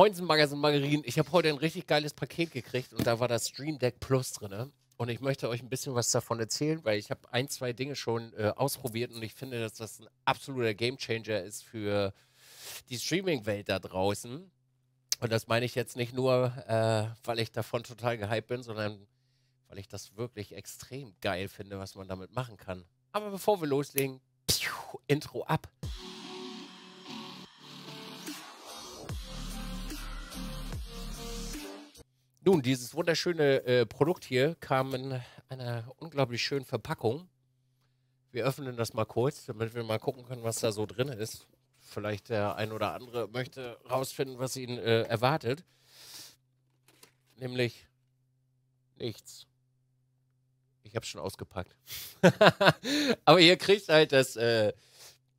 Moinsenbaggers und Margarinen. Ich habe heute ein richtig geiles Paket gekriegt und da war das Stream Deck Plus drin. Und ich möchte euch ein bisschen was davon erzählen, weil ich habe ein, zwei Dinge schon äh, ausprobiert und ich finde, dass das ein absoluter Game Changer ist für die Streaming-Welt da draußen. Und das meine ich jetzt nicht nur, äh, weil ich davon total gehypt bin, sondern weil ich das wirklich extrem geil finde, was man damit machen kann. Aber bevor wir loslegen, Intro ab. Nun, dieses wunderschöne äh, Produkt hier kam in einer unglaublich schönen Verpackung. Wir öffnen das mal kurz, damit wir mal gucken können, was da so drin ist. Vielleicht der ein oder andere möchte rausfinden, was ihn äh, erwartet. Nämlich nichts. Ich habe schon ausgepackt. Aber ihr kriegt halt das äh,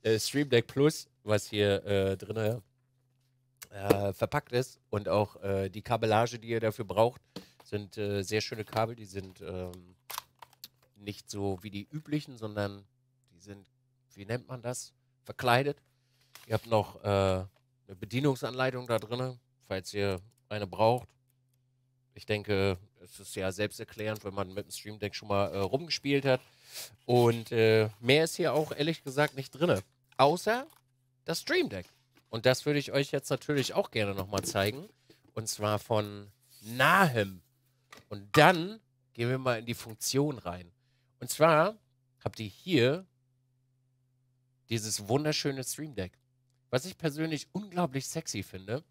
äh, Stream Deck Plus, was hier äh, drin äh, verpackt ist und auch äh, die Kabellage, die ihr dafür braucht, sind äh, sehr schöne Kabel. Die sind ähm, nicht so wie die üblichen, sondern die sind, wie nennt man das, verkleidet. Ihr habt noch äh, eine Bedienungsanleitung da drin, falls ihr eine braucht. Ich denke, es ist ja selbsterklärend, wenn man mit dem Stream Deck schon mal äh, rumgespielt hat. Und äh, mehr ist hier auch ehrlich gesagt nicht drin. Außer das Stream Deck. Und das würde ich euch jetzt natürlich auch gerne nochmal zeigen. Und zwar von Nahem. Und dann gehen wir mal in die Funktion rein. Und zwar habt ihr hier dieses wunderschöne Stream Deck. Was ich persönlich unglaublich sexy finde.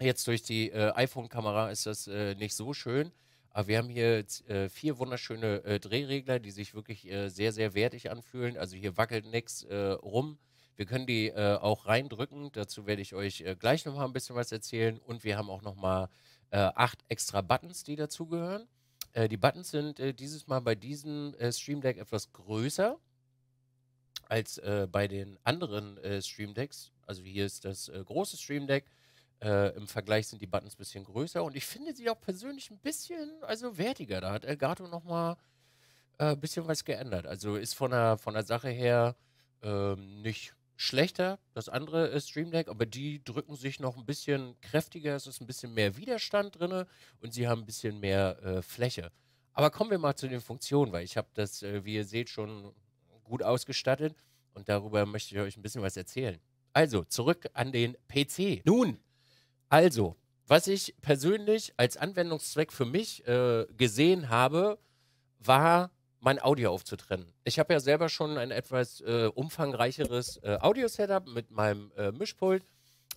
Jetzt durch die äh, iPhone-Kamera ist das äh, nicht so schön. Aber wir haben hier äh, vier wunderschöne äh, Drehregler, die sich wirklich äh, sehr, sehr wertig anfühlen. Also hier wackelt nichts äh, rum. Wir können die äh, auch reindrücken. Dazu werde ich euch äh, gleich nochmal ein bisschen was erzählen. Und wir haben auch nochmal äh, acht extra Buttons, die dazugehören. Äh, die Buttons sind äh, dieses Mal bei diesem äh, Stream Deck etwas größer als äh, bei den anderen Stream Decks. Also hier ist das große Stream Deck. Äh, Im Vergleich sind die Buttons ein bisschen größer und ich finde sie auch persönlich ein bisschen, also wertiger. Da hat Elgato nochmal ein äh, bisschen was geändert. Also ist von der, von der Sache her ähm, nicht schlechter, das andere ist Stream Deck, aber die drücken sich noch ein bisschen kräftiger, es ist ein bisschen mehr Widerstand drin und sie haben ein bisschen mehr äh, Fläche. Aber kommen wir mal zu den Funktionen, weil ich habe das, äh, wie ihr seht, schon gut ausgestattet und darüber möchte ich euch ein bisschen was erzählen. Also, zurück an den PC. Nun, also, was ich persönlich als Anwendungszweck für mich äh, gesehen habe, war mein Audio aufzutrennen. Ich habe ja selber schon ein etwas äh, umfangreicheres äh, Audio-Setup mit meinem äh, Mischpult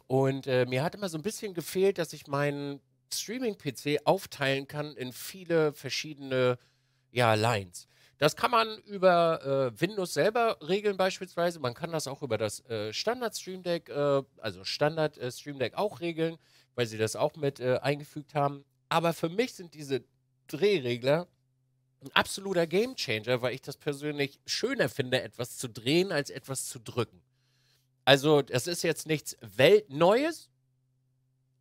und äh, mir hat immer so ein bisschen gefehlt, dass ich meinen Streaming-PC aufteilen kann in viele verschiedene ja, Lines. Das kann man über äh, Windows selber regeln beispielsweise. Man kann das auch über das äh, Standard Stream Deck, also Standard Stream Deck auch regeln, weil sie das auch mit eingefügt haben. Aber für mich sind diese Drehregler ein absoluter Gamechanger, weil ich das persönlich schöner finde, etwas zu drehen, als etwas zu drücken. Also, das ist jetzt nichts Weltneues,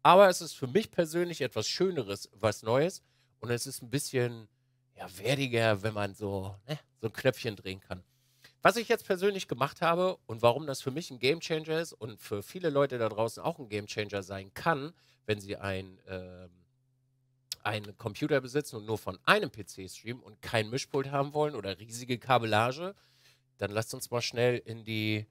aber es ist für mich persönlich etwas Schöneres, was Neues. Und es ist ein bisschen ja, wertiger, wenn man so, ne, so ein Knöpfchen drehen kann. Was ich jetzt persönlich gemacht habe und warum das für mich ein Gamechanger ist und für viele Leute da draußen auch ein Gamechanger sein kann, wenn sie ein. Ähm, einen Computer besitzen und nur von einem PC streamen und kein Mischpult haben wollen oder riesige Kabellage, dann lasst uns mal schnell in die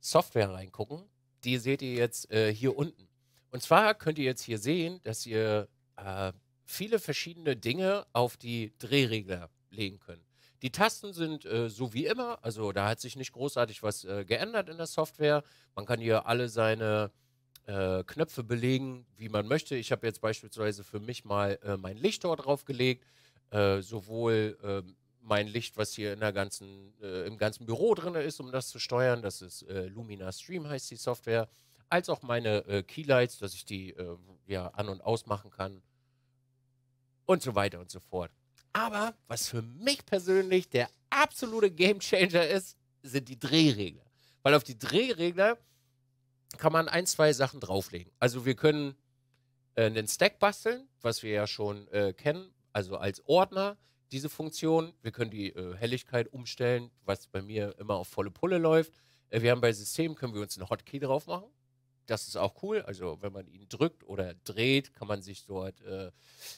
Software reingucken. Die seht ihr jetzt äh, hier unten. Und zwar könnt ihr jetzt hier sehen, dass ihr äh, viele verschiedene Dinge auf die Drehregler legen könnt. Die Tasten sind äh, so wie immer, also da hat sich nicht großartig was äh, geändert in der Software. Man kann hier alle seine äh, Knöpfe belegen, wie man möchte. Ich habe jetzt beispielsweise für mich mal äh, mein Lichttor draufgelegt, äh, sowohl ähm, mein Licht, was hier ganzen, äh, im ganzen Büro drin ist, um das zu steuern. Das ist äh, Lumina Stream heißt die Software, als auch meine äh, Keylights, dass ich die ja, an- und ausmachen kann und so weiter und so fort. Aber was für mich persönlich der absolute Game Changer ist, sind die Drehregler. Weil auf die Drehregler kann man ein, zwei Sachen drauflegen. Also wir können äh, einen Stack basteln, was wir ja schon äh, kennen, also als Ordner diese Funktion. Wir können die äh, Helligkeit umstellen, was bei mir immer auf volle Pulle läuft. Äh, wir haben bei System, können wir uns einen Hotkey drauf machen. Das ist auch cool. Also wenn man ihn drückt oder dreht, kann man sich dort halt, äh,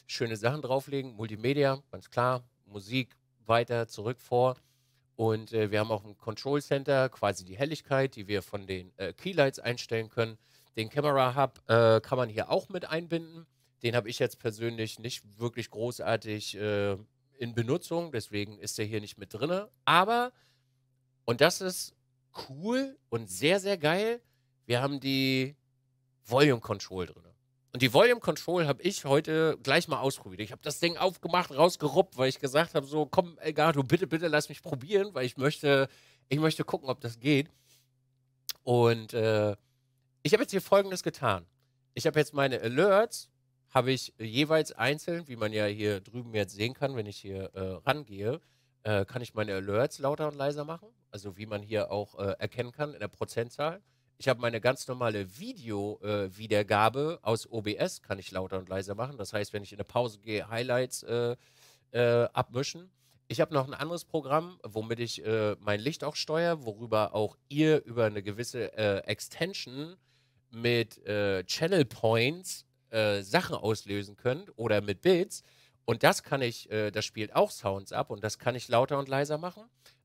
schöne Sachen drauflegen. Multimedia, ganz klar. Musik, weiter, zurück, vor. Und äh, wir haben auch ein Control Center, quasi die Helligkeit, die wir von den äh, Keylights einstellen können. Den Camera Hub äh, kann man hier auch mit einbinden. Den habe ich jetzt persönlich nicht wirklich großartig äh, in Benutzung, deswegen ist der hier nicht mit drin. Aber, und das ist cool und sehr, sehr geil, wir haben die Volume Control drin. Und die Volume Control habe ich heute gleich mal ausprobiert. Ich habe das Ding aufgemacht, rausgeruppt, weil ich gesagt habe, so, komm, Elgato, bitte, bitte lass mich probieren, weil ich möchte, ich möchte gucken, ob das geht. Und äh, ich habe jetzt hier Folgendes getan. Ich habe jetzt meine Alerts, habe ich jeweils einzeln, wie man ja hier drüben jetzt sehen kann, wenn ich hier äh, rangehe, äh, kann ich meine Alerts lauter und leiser machen. Also wie man hier auch äh, erkennen kann in der Prozentzahl. Ich habe meine ganz normale Video-Wiedergabe äh, aus OBS, kann ich lauter und leiser machen. Das heißt, wenn ich in eine Pause gehe, Highlights äh, äh, abmischen. Ich habe noch ein anderes Programm, womit ich äh, mein Licht auch steuere, worüber auch ihr über eine gewisse äh, Extension mit äh, Channel Points Sachen auslösen könnt oder mit Bits. Und das kann ich, das spielt auch Sounds ab und das kann ich lauter und leiser machen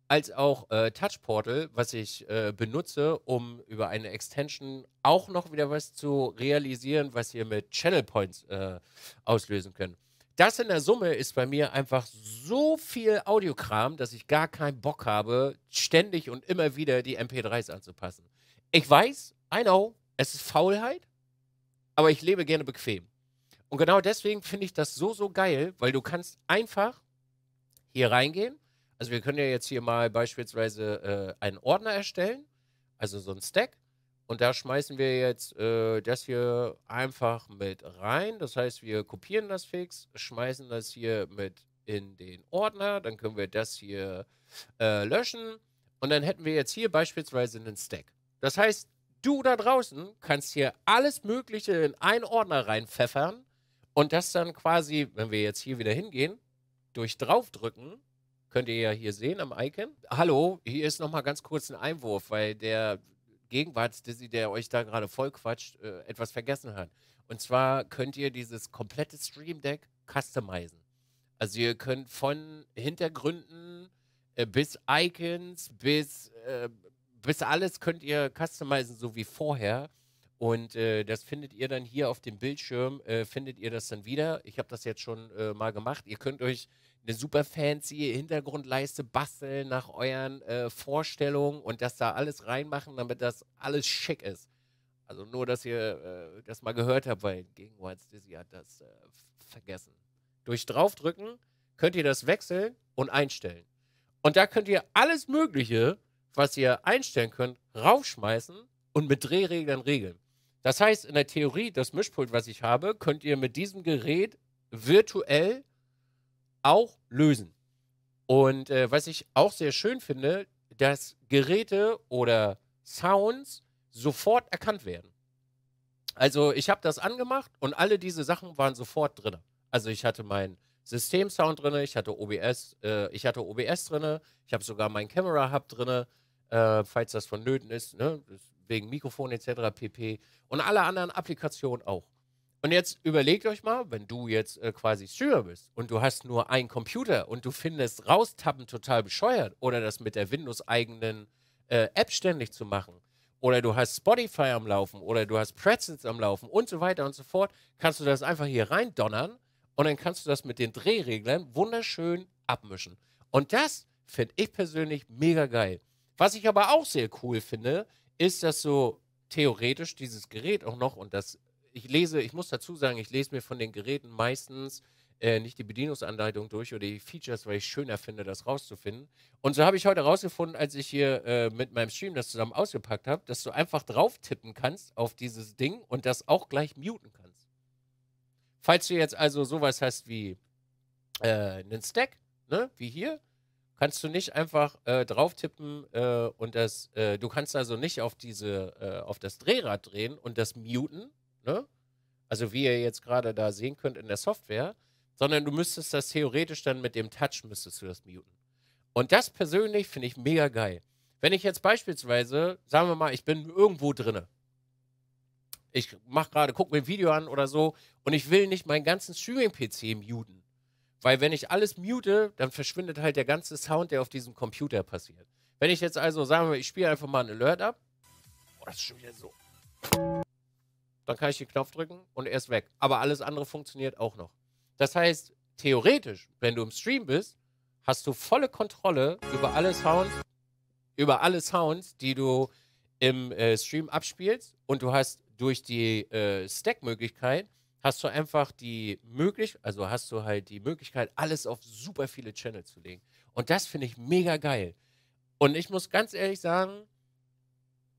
als auch äh, Touch Portal, was ich äh, benutze, um über eine Extension auch noch wieder was zu realisieren, was ihr mit Channel Points äh, auslösen könnt. Das in der Summe ist bei mir einfach so viel Audiokram, dass ich gar keinen Bock habe, ständig und immer wieder die MP3s anzupassen. Ich weiß, I know, es ist Faulheit, aber ich lebe gerne bequem. Und genau deswegen finde ich das so, so geil, weil du kannst einfach hier reingehen also wir können ja jetzt hier mal beispielsweise äh, einen Ordner erstellen, also so ein Stack. Und da schmeißen wir jetzt äh, das hier einfach mit rein. Das heißt, wir kopieren das fix, schmeißen das hier mit in den Ordner. Dann können wir das hier äh, löschen. Und dann hätten wir jetzt hier beispielsweise einen Stack. Das heißt, du da draußen kannst hier alles Mögliche in einen Ordner reinpfeffern und das dann quasi, wenn wir jetzt hier wieder hingehen, durch draufdrücken Könnt ihr ja hier sehen am Icon. Hallo, hier ist nochmal ganz kurz ein Einwurf, weil der Gegenwartsdizzy, der euch da gerade voll quatscht, äh, etwas vergessen hat. Und zwar könnt ihr dieses komplette Stream Deck customizen. Also ihr könnt von Hintergründen äh, bis Icons bis, äh, bis alles könnt ihr customizen, so wie vorher. Und äh, das findet ihr dann hier auf dem Bildschirm, äh, findet ihr das dann wieder. Ich habe das jetzt schon äh, mal gemacht. Ihr könnt euch eine super fancy Hintergrundleiste basteln nach euren äh, Vorstellungen und das da alles reinmachen, damit das alles schick ist. Also nur, dass ihr äh, das mal gehört habt, weil gegen Dizzy hat das äh, vergessen. Durch draufdrücken könnt ihr das wechseln und einstellen. Und da könnt ihr alles Mögliche, was ihr einstellen könnt, raufschmeißen und mit Drehreglern regeln. Das heißt, in der Theorie, das Mischpult, was ich habe, könnt ihr mit diesem Gerät virtuell auch lösen. Und äh, was ich auch sehr schön finde, dass Geräte oder Sounds sofort erkannt werden. Also ich habe das angemacht und alle diese Sachen waren sofort drin. Also ich hatte mein System-Sound drin, ich hatte OBS, äh, ich hatte OBS drin, ich habe sogar meinen Camera Hub drin, äh, falls das vonnöten ist, ne? wegen Mikrofon etc. pp. Und alle anderen Applikationen auch. Und jetzt überlegt euch mal, wenn du jetzt äh, quasi Streamer bist und du hast nur einen Computer und du findest Raustappen total bescheuert oder das mit der Windows-eigenen äh, App ständig zu machen oder du hast Spotify am Laufen oder du hast Pretzels am Laufen und so weiter und so fort, kannst du das einfach hier rein donnern und dann kannst du das mit den Drehreglern wunderschön abmischen. Und das finde ich persönlich mega geil. Was ich aber auch sehr cool finde, ist, dass so theoretisch dieses Gerät auch noch, und das ich lese, ich muss dazu sagen, ich lese mir von den Geräten meistens äh, nicht die Bedienungsanleitung durch oder die Features, weil ich schöner finde, das rauszufinden. Und so habe ich heute rausgefunden, als ich hier äh, mit meinem Stream das zusammen ausgepackt habe, dass du einfach drauf tippen kannst auf dieses Ding und das auch gleich muten kannst. Falls du jetzt also sowas hast wie äh, einen Stack, ne, wie hier, kannst du nicht einfach äh, drauf tippen äh, und das, äh, du kannst also nicht auf diese, äh, auf das Drehrad drehen und das muten, ne? Also wie ihr jetzt gerade da sehen könnt in der Software, sondern du müsstest das theoretisch dann mit dem Touch müsstest du das muten. Und das persönlich finde ich mega geil. Wenn ich jetzt beispielsweise, sagen wir mal, ich bin irgendwo drinne. Ich mache gerade, gucke mir ein Video an oder so und ich will nicht meinen ganzen Streaming-PC muten. Weil wenn ich alles mute, dann verschwindet halt der ganze Sound, der auf diesem Computer passiert. Wenn ich jetzt also, sagen wir, mal, ich spiele einfach mal ein Alert ab. Boah, das ist schon wieder so dann kann ich den Knopf drücken und er ist weg. Aber alles andere funktioniert auch noch. Das heißt, theoretisch, wenn du im Stream bist, hast du volle Kontrolle über alle Sounds, über alle Sounds, die du im äh, Stream abspielst und du hast durch die äh, Stack-Möglichkeit hast du einfach die Möglichkeit, also hast du halt die Möglichkeit, alles auf super viele Channels zu legen. Und das finde ich mega geil. Und ich muss ganz ehrlich sagen,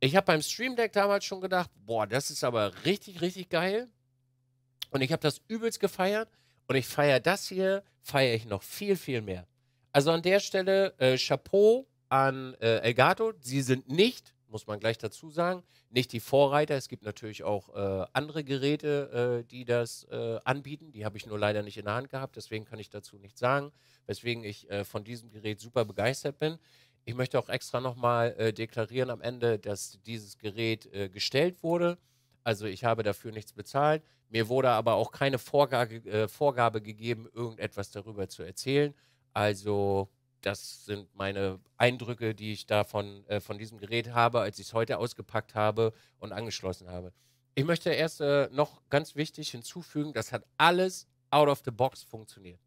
ich habe beim Stream Deck damals schon gedacht, boah, das ist aber richtig, richtig geil. Und ich habe das übelst gefeiert. Und ich feiere das hier, feiere ich noch viel, viel mehr. Also an der Stelle äh, Chapeau an äh, Elgato. Sie sind nicht, muss man gleich dazu sagen, nicht die Vorreiter. Es gibt natürlich auch äh, andere Geräte, äh, die das äh, anbieten. Die habe ich nur leider nicht in der Hand gehabt. Deswegen kann ich dazu nichts sagen, weswegen ich äh, von diesem Gerät super begeistert bin. Ich möchte auch extra nochmal äh, deklarieren am Ende, dass dieses Gerät äh, gestellt wurde. Also ich habe dafür nichts bezahlt. Mir wurde aber auch keine Vorgabe, äh, Vorgabe gegeben, irgendetwas darüber zu erzählen. Also das sind meine Eindrücke, die ich davon äh, von diesem Gerät habe, als ich es heute ausgepackt habe und angeschlossen habe. Ich möchte erst äh, noch ganz wichtig hinzufügen, das hat alles out of the box funktioniert.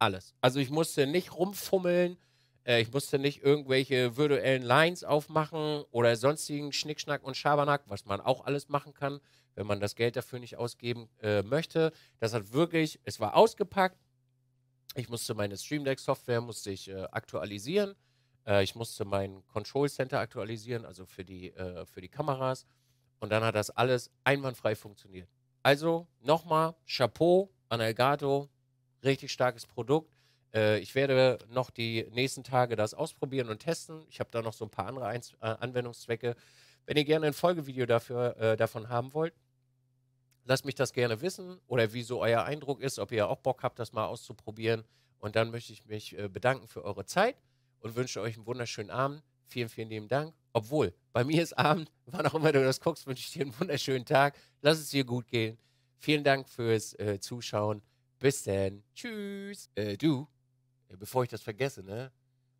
Alles. Also ich musste nicht rumfummeln, äh, ich musste nicht irgendwelche virtuellen Lines aufmachen oder sonstigen Schnickschnack und Schabernack, was man auch alles machen kann, wenn man das Geld dafür nicht ausgeben äh, möchte. Das hat wirklich, es war ausgepackt. Ich musste meine Stream Deck Software musste ich äh, aktualisieren. Äh, ich musste mein Control Center aktualisieren, also für die, äh, für die Kameras. Und dann hat das alles einwandfrei funktioniert. Also nochmal Chapeau an Elgato, richtig starkes Produkt. Äh, ich werde noch die nächsten Tage das ausprobieren und testen. Ich habe da noch so ein paar andere Einz äh, Anwendungszwecke. Wenn ihr gerne ein Folgevideo dafür, äh, davon haben wollt, lasst mich das gerne wissen oder wie so euer Eindruck ist, ob ihr auch Bock habt, das mal auszuprobieren. Und dann möchte ich mich äh, bedanken für eure Zeit und wünsche euch einen wunderschönen Abend. Vielen, vielen lieben Dank. Obwohl, bei mir ist Abend, wann auch immer du das guckst, wünsche ich dir einen wunderschönen Tag. Lass es dir gut gehen. Vielen Dank fürs äh, Zuschauen. Bis dann. Tschüss. Äh, du. Äh, bevor ich das vergesse, ne?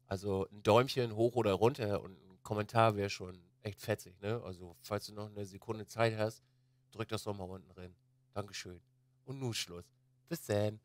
Also ein Däumchen hoch oder runter und ein Kommentar wäre schon echt fetzig, ne? Also, falls du noch eine Sekunde Zeit hast, drück das doch mal unten rein. Dankeschön. Und nun Schluss. Bis dann.